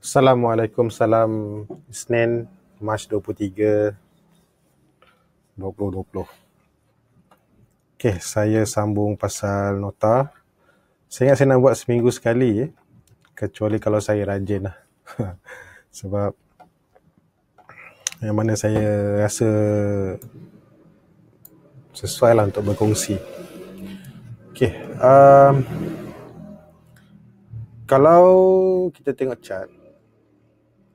Assalamualaikum, salam Isnin, Mac 23, 2020. Okay, saya sambung pasal nota. Saya ingat saya nak buat seminggu sekali, eh? kecuali kalau saya rajin lah. Sebab yang mana saya rasa sesuai lah untuk berkongsi. Okay, um, kalau kita tengok chat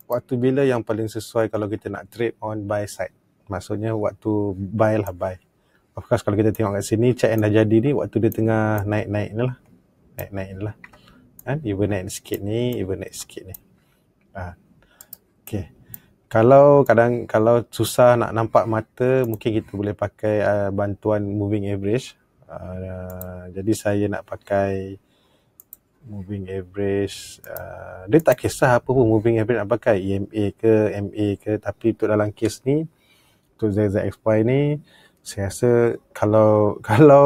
waktu bila yang paling sesuai kalau kita nak trade on buy side. Maksudnya waktu buy lah buy. Of course kalau kita tengok kat sini check yang dah jadi ni waktu dia tengah naik-naik ni lah. Naik-naik ni lah. Kan? Even naik sikit ni, even naik sikit ni. Ha. Okay. Kalau kadang kalau susah nak nampak mata, mungkin kita boleh pakai uh, bantuan moving average. Uh, uh, jadi saya nak pakai moving average uh, dia tak kisah apa pun moving average apakah EMA ke MA ke tapi untuk dalam case ni untuk ZZXY ni saya rasa kalau kalau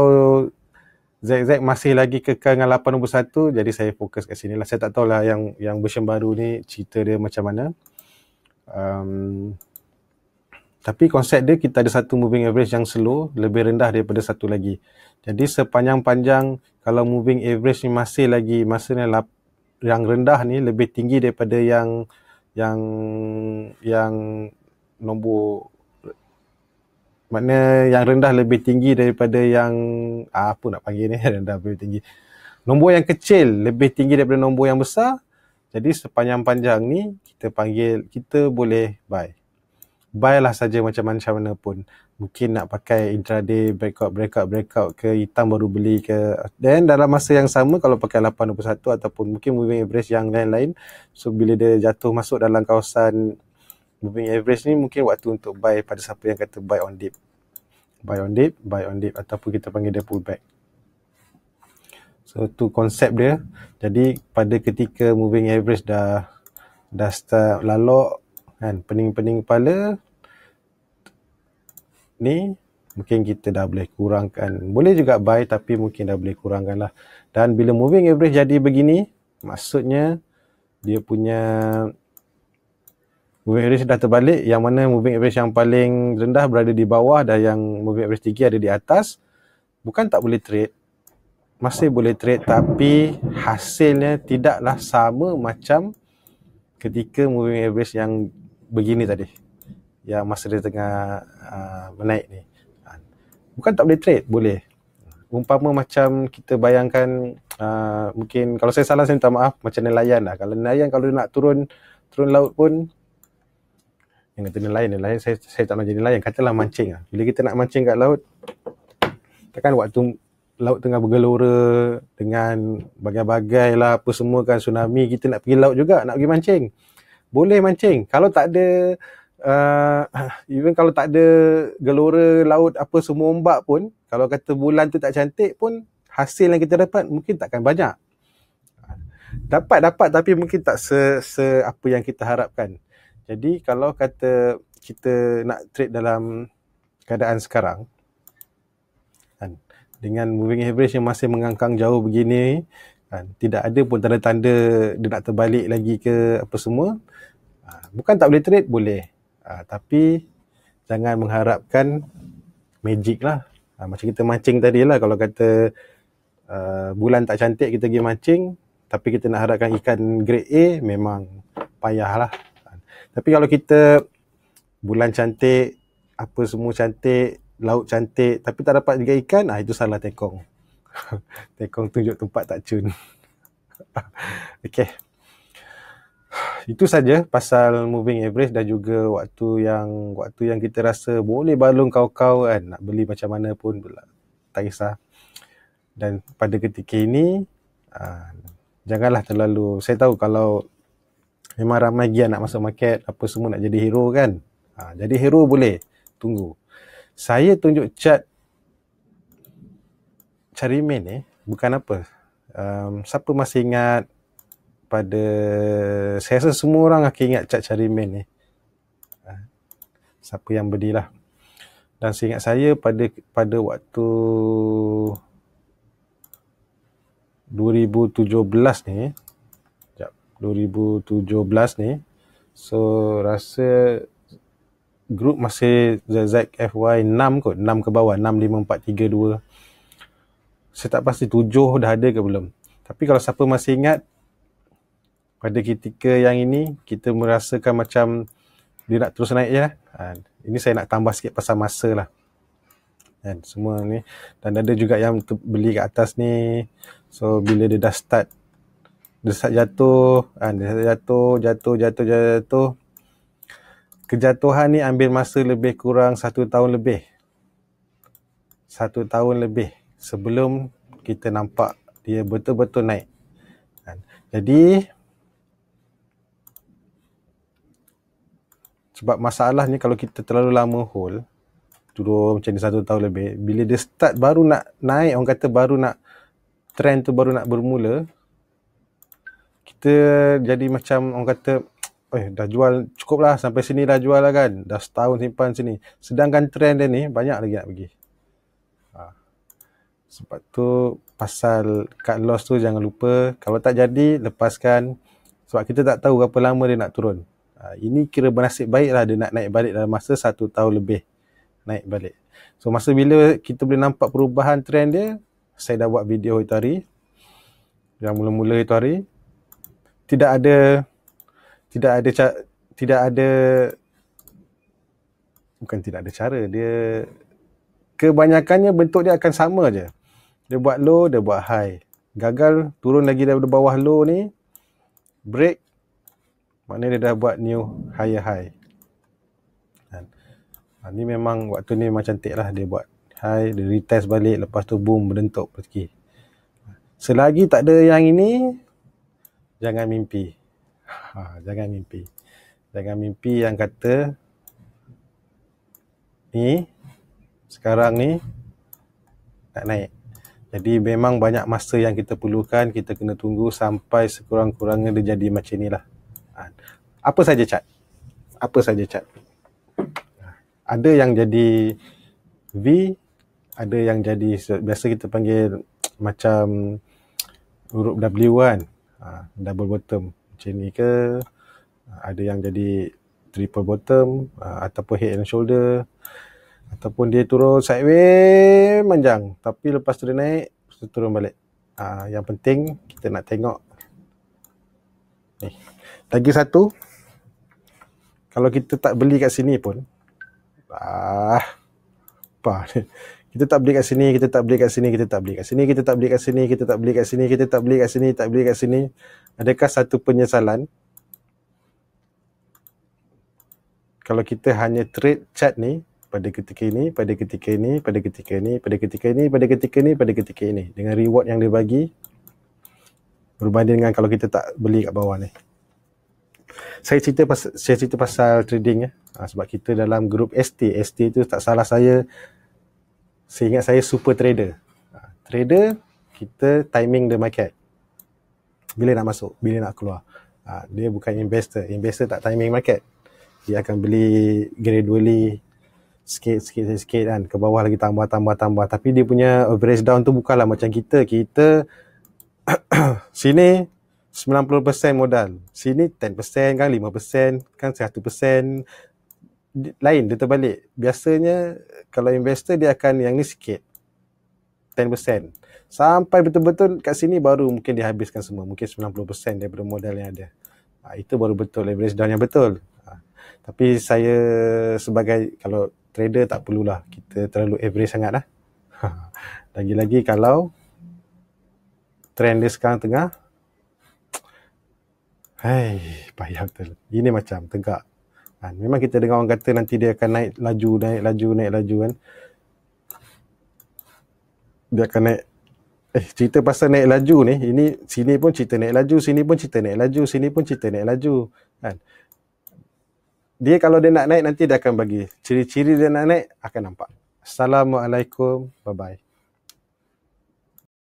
ZZ masih lagi kekal dengan 81, jadi saya fokus kat sini lah saya tak tahulah yang yang version baru ni cerita dia macam mana um, tapi konsep dia kita ada satu moving average yang slow, lebih rendah daripada satu lagi. Jadi sepanjang-panjang kalau moving average ni masih lagi masanya lap, yang rendah ni lebih tinggi daripada yang yang yang nombor makna yang rendah lebih tinggi daripada yang ah, apa nak panggil ni rendah lebih tinggi. Nombor yang kecil lebih tinggi daripada nombor yang besar. Jadi sepanjang panjang ni kita panggil kita boleh buy buy lah saja macam mana mana pun. Mungkin nak pakai intraday breakout breakout breakout ke hitam baru beli ke. Then dalam masa yang sama kalau pakai 81 ataupun mungkin moving average yang lain-lain. So bila dia jatuh masuk dalam kawasan moving average ni mungkin waktu untuk buy pada siapa yang kata buy on dip. Buy on dip, buy on dip ataupun kita panggil dia pullback. So tu konsep dia. Jadi pada ketika moving average dah dah start lalu kan pening-pening kepala ni mungkin kita dah boleh kurangkan boleh juga buy tapi mungkin dah boleh kurangkan lah dan bila moving average jadi begini maksudnya dia punya moving average dah terbalik yang mana moving average yang paling rendah berada di bawah dan yang moving average tinggi ada di atas bukan tak boleh trade masih boleh trade tapi hasilnya tidaklah sama macam ketika moving average yang begini tadi yang masa dia tengah uh, menaik ni ah, bukan tak boleh trade boleh umpama macam kita bayangkan uh, mungkin kalau saya salah saya minta maaf macam nelayan lah kalau nelayan kalau dia nak turun turun laut pun yang kata nelayan nelayan saya, saya tak nak jadi nelayan katalah mancing lah bila kita nak mancing kat laut takkan waktu laut tengah bergelora dengan bagai-bagai lah apa semua kan tsunami kita nak pergi laut juga nak pergi mancing boleh mancing kalau tak ada uh, even kalau tak ada gelora laut apa semua ombak pun kalau kata bulan tu tak cantik pun hasil yang kita dapat mungkin takkan banyak dapat dapat tapi mungkin tak se, se apa yang kita harapkan jadi kalau kata kita nak trade dalam keadaan sekarang kan, dengan moving average yang masih mengangkang jauh begini Kan? Tidak ada pun tanda-tanda dia nak terbalik lagi ke apa semua. Ha, bukan tak boleh trade, boleh. Ha, tapi jangan mengharapkan magic lah. Ha, macam kita mancing tadi lah kalau kata uh, bulan tak cantik kita pergi mancing tapi kita nak harapkan ikan grade A memang payah lah. Ha, tapi kalau kita bulan cantik, apa semua cantik, laut cantik tapi tak dapat juga ikan, ah itu salah tekong tekong tunjuk tempat tak cun Okay, itu saja pasal moving average dan juga waktu yang waktu yang kita rasa boleh balung kau-kau kan nak beli macam mana pun tak kisah dan pada ketika ini ah, janganlah terlalu saya tahu kalau memang ramai gian nak masuk market apa semua nak jadi hero kan ah, jadi hero boleh tunggu saya tunjuk chart cermin ni bukan apa. Um, siapa masih ingat pada saya rasa semua orang akan ingat cat cermin ni. Ah, siapa yang berdilah. Dan saya ingat saya pada pada waktu 2017 ni jap 2017 ni so rasa grup masih ZZFY 6 kot 6 ke bawah 65432 saya tak pasti tujuh dah ada ke belum. Tapi kalau siapa masih ingat, pada ketika yang ini, kita merasakan macam dia nak terus naik je lah. Ha, ini saya nak tambah sikit pasal masa lah. Dan semua ni. Dan ada juga yang beli kat atas ni. So, bila dia dah start, dia start jatuh, ha, dia jatuh, jatuh, jatuh, jatuh, jatuh. Kejatuhan ni ambil masa lebih kurang satu tahun lebih. Satu tahun lebih sebelum kita nampak dia betul-betul naik. Kan? Jadi sebab masalahnya kalau kita terlalu lama hold turun macam ni satu tahun lebih bila dia start baru nak naik orang kata baru nak trend tu baru nak bermula kita jadi macam orang kata Oh, dah jual cukup lah sampai sini dah jual lah kan dah setahun simpan sini sedangkan trend dia ni banyak lagi nak pergi sebab tu pasal cut loss tu jangan lupa kalau tak jadi lepaskan sebab kita tak tahu berapa lama dia nak turun ha, ini kira bernasib baik lah dia nak naik balik dalam masa satu tahun lebih naik balik so masa bila kita boleh nampak perubahan trend dia saya dah buat video itu hari yang mula-mula itu hari tidak ada tidak ada tidak ada bukan tidak ada cara dia kebanyakannya bentuk dia akan sama je dia buat low, dia buat high. Gagal, turun lagi daripada bawah low ni. Break. Maknanya dia dah buat new higher high. Dan, ha, ni memang waktu ni macam cantik lah dia buat high. Dia retest balik. Lepas tu boom, berdentuk pergi. Selagi tak ada yang ini, jangan mimpi. Ha, jangan mimpi. Jangan mimpi yang kata ni sekarang ni tak naik. Jadi memang banyak masa yang kita perlukan, kita kena tunggu sampai sekurang-kurangnya dia jadi macam inilah. Ha. Apa saja cat? Apa saja cat? Ada yang jadi V, ada yang jadi biasa kita panggil macam huruf W kan? Ha, double bottom macam ni ke? Ha, ada yang jadi triple bottom ataupun head and shoulder ataupun dia turun sideways panjang tapi lepas tu dia naik tu turun balik ha, yang penting kita nak tengok ni lagi satu kalau kita tak beli kat sini pun ah apa ni kita tak beli kat sini kita tak beli kat sini kita tak beli kat sini kita tak beli kat sini kita tak beli kat sini kita tak beli kat sini tak beli kat sini adakah satu penyesalan kalau kita hanya trade chat ni pada ketika ini, pada ketika ini, pada ketika ini, pada ketika ini, pada ketika ini, pada ketika ini dengan reward yang dia bagi berbanding dengan kalau kita tak beli kat bawah ni. Saya cerita pasal saya cerita pasal trading ya. Ha, sebab kita dalam grup ST, ST tu tak salah saya seingat saya super trader. Ha, trader kita timing the market. Bila nak masuk, bila nak keluar. Ha, dia bukan investor. Investor tak timing market. Dia akan beli gradually sikit sikit sikit, sikit kan ke bawah lagi tambah tambah tambah tapi dia punya average down tu bukanlah macam kita kita sini 90% modal sini 10% kan 5% kan 100% lain dia terbalik biasanya kalau investor dia akan yang ni sikit 10% sampai betul-betul kat sini baru mungkin dia habiskan semua mungkin 90% daripada modal yang ada ha, itu baru betul average down yang betul ha, tapi saya sebagai kalau trader tak perlulah kita terlalu average sangat lah. Lagi-lagi kalau trend dia sekarang tengah Hei, payah betul. Ini macam tegak. Ha, memang kita dengar orang kata nanti dia akan naik laju, naik laju, naik laju kan. Dia akan naik. Eh, cerita pasal naik laju ni. Ini sini pun cerita naik laju, sini pun cerita naik laju, sini pun cerita naik laju. Kan? dia kalau dia nak naik nanti dia akan bagi ciri-ciri dia nak naik akan nampak assalamualaikum bye bye